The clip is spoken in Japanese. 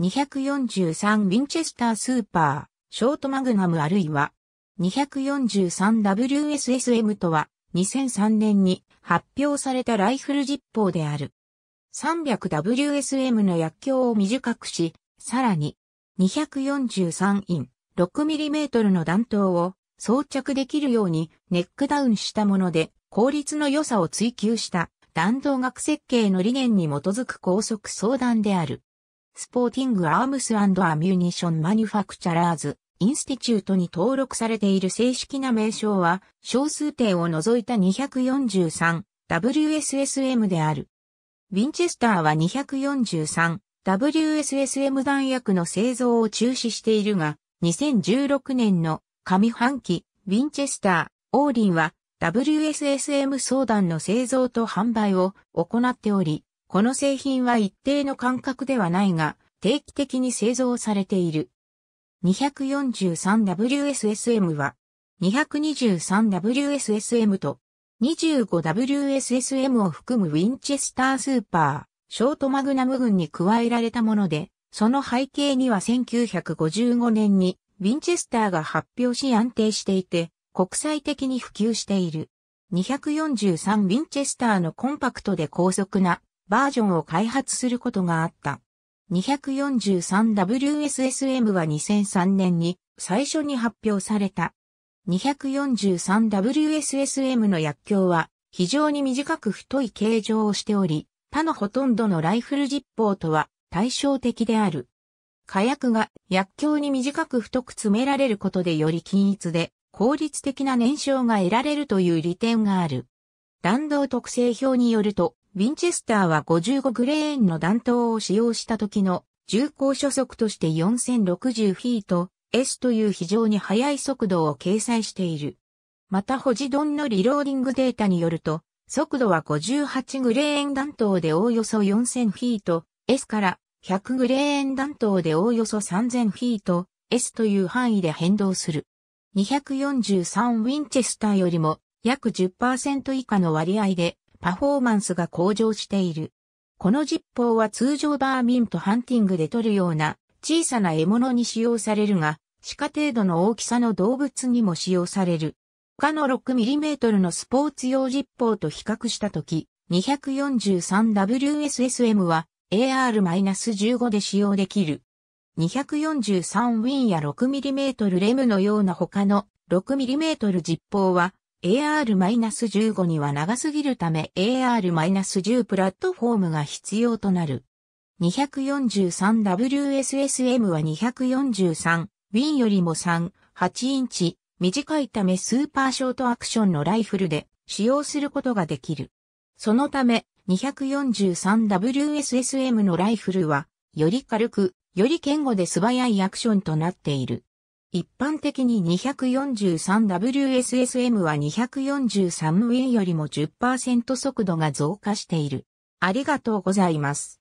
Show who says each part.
Speaker 1: 243ウィンチェスタースーパー、ショートマグナムあるいは、243WSSM とは、2003年に発表されたライフル実砲である。300WSM の薬莢を短くし、さらに、243イン 6mm の弾頭を装着できるようにネックダウンしたもので効率の良さを追求した弾道学設計の理念に基づく高速相談である。スポーティング・アームス・アミュニション・マニュファクチャラーズ・インスティチュートに登録されている正式な名称は、小数点を除いた 243WSSM である。ウィンチェスターは 243WSSM 弾薬の製造を中止しているが、2016年の上半期、ウィンチェスター、オーリンは WSSM 相談の製造と販売を行っており、この製品は一定の間隔ではないが、定期的に製造されている。243WSSM は、223WSSM と 25WSSM を含むウィンチェスタースーパー、ショートマグナム群に加えられたもので、その背景には1955年にウィンチェスターが発表し安定していて、国際的に普及している。243ウィンチェスターのコンパクトで高速なバージョンを開発することがあった。243WSSM は2003年に最初に発表された。243WSSM の薬莢は非常に短く太い形状をしており、他のほとんどのライフル実法とは対照的である。火薬が薬莢に短く太く詰められることでより均一で効率的な燃焼が得られるという利点がある。弾道特性表によると、ウィンチェスターは55グレーンの弾頭を使用した時の重工初速として4060フィート S という非常に速い速度を掲載している。また保持ドンのリローディングデータによると、速度は58グレーン弾頭でおおよそ4000フィート S から100グレーン弾頭でおおよそ3000フィート S という範囲で変動する。243ウィンチェスターよりも約10%以下の割合でパフォーマンスが向上している。この実法は通常バーミントハンティングで取るような小さな獲物に使用されるが、鹿程度の大きさの動物にも使用される。他の 6mm のスポーツ用実法と比較したとき、243WSSM は AR-15 で使用できる。243ウィンや 6mm レムのような他の 6mm 実法は AR-15 には長すぎるため AR-10 プラットフォームが必要となる。243WSSM は 243W i n よりも3、8インチ、短いためスーパーショートアクションのライフルで使用することができる。そのため 243WSSM のライフルはより軽く、より堅固で素早いアクションとなっている。一般的に 243WSSM は2 4 3 w よりも10%速度が増加している。ありがとうございます。